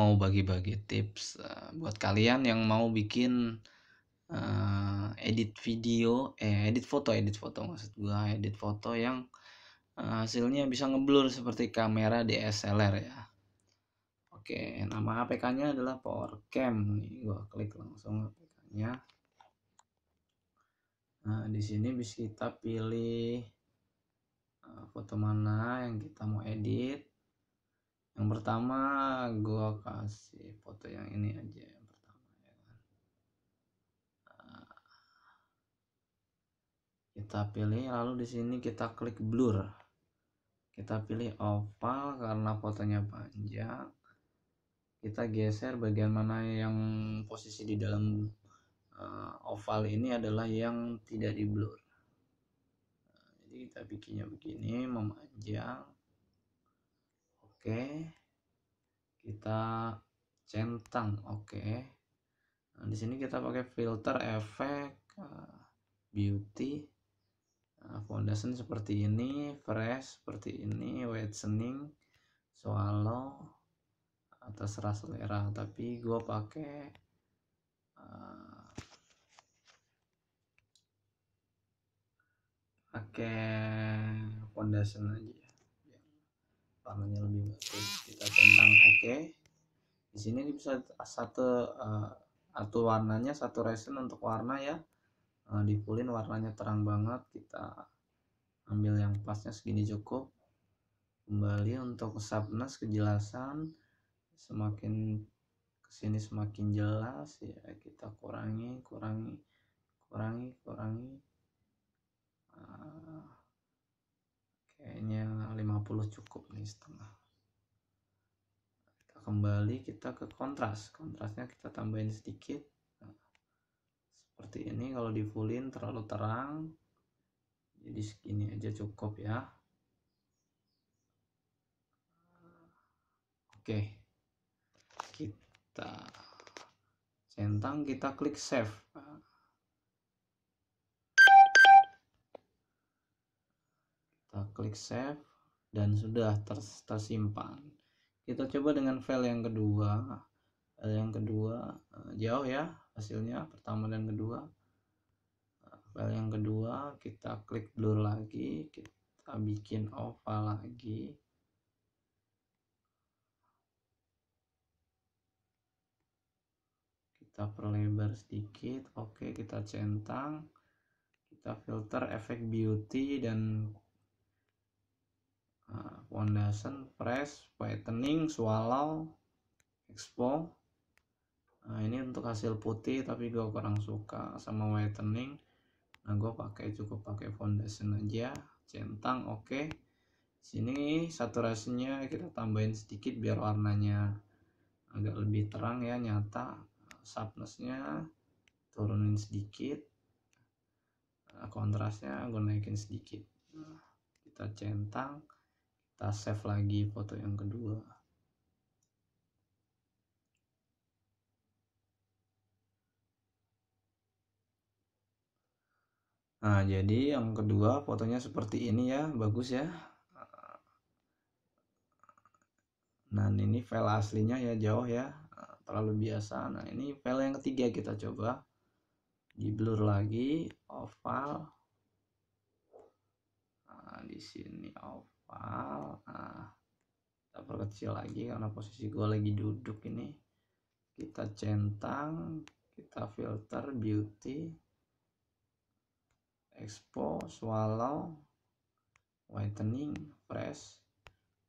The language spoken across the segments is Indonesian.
mau bagi-bagi tips uh, buat kalian yang mau bikin uh, edit video, eh edit foto, edit foto maksud gua, edit foto yang uh, hasilnya bisa ngeblur seperti kamera DSLR ya. Oke, nama APK-nya adalah PowerCam nih. Gua klik langsung APK-nya. Nah, di sini bisa kita pilih uh, foto mana yang kita mau edit yang pertama gua kasih foto yang ini aja yang pertama ya kan ah. kita pilih lalu di sini kita klik blur kita pilih oval karena fotonya panjang kita geser bagian mana yang posisi di dalam eh, oval ini adalah yang tidak di blur nah, jadi kita bikinnya begini memanjang oke okay kita centang oke okay. nah, di sini kita pakai filter efek eh, beauty Nah, foundation seperti ini, fresh seperti ini, whitening, swallow, terserah selera. Tapi gua pakai uh, pakai foundation aja warnanya lebih bagus kita centang oke okay. di sini bisa satu uh, eh, atur warnanya satu resin untuk warna ya uh, dipulin warnanya terang banget kita ambil yang pasnya segini cukup kembali untuk sharpness kejelasan semakin kesini semakin jelas ya kita kurangi kurangi kurangi kurangi cukup nih setengah kita kembali kita ke kontras kontrasnya kita tambahin sedikit nah, seperti ini kalau di fullin terlalu terang jadi segini aja cukup ya oke kita centang kita klik save kita klik save dan sudah tersimpan kita coba dengan file yang kedua yang kedua eh, jauh ya hasilnya pertama dan kedua file yang kedua kita klik blur lagi kita bikin oval lagi kita perlebar sedikit oke kita centang kita filter efek beauty dan Nah, foundation, press, whitening, swallow, expo. Nah, ini untuk hasil putih tapi gue kurang suka sama whitening. Nah, gue pakai cukup pakai foundation aja. Centang oke. Okay. Sini saturasinya kita tambahin sedikit biar warnanya agak lebih terang ya nyata. Sharpnessnya turunin sedikit. Nah, kontrasnya gue naikin sedikit. Nah, kita centang kita save lagi foto yang kedua nah jadi yang kedua fotonya seperti ini ya bagus ya nah ini file aslinya ya jauh ya terlalu biasa nah ini file yang ketiga kita coba di blur lagi oval nah, di sini oval kapal nah, kita perkecil lagi karena posisi gue lagi duduk ini kita centang kita filter beauty expo swallow whitening press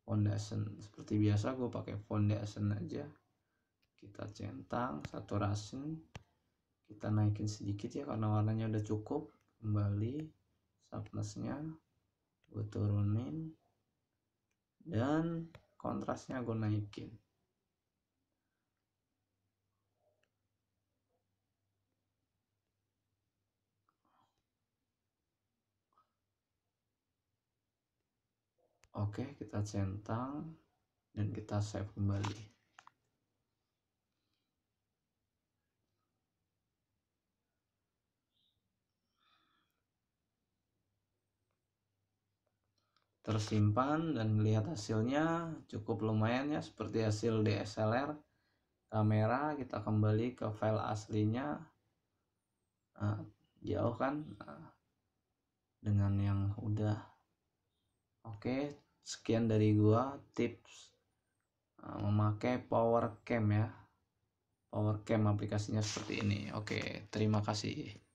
foundation seperti biasa gue pakai foundation aja kita centang saturasi kita naikin sedikit ya karena warnanya udah cukup kembali sharpnessnya gue turunin dan kontrasnya gue naikin Oke, kita centang dan kita save kembali. tersimpan dan melihat hasilnya cukup lumayan ya seperti hasil DSLR kamera kita kembali ke file aslinya nah, jauh kan nah, dengan yang udah oke sekian dari gua tips nah, memakai PowerCam ya PowerCam aplikasinya seperti ini oke terima kasih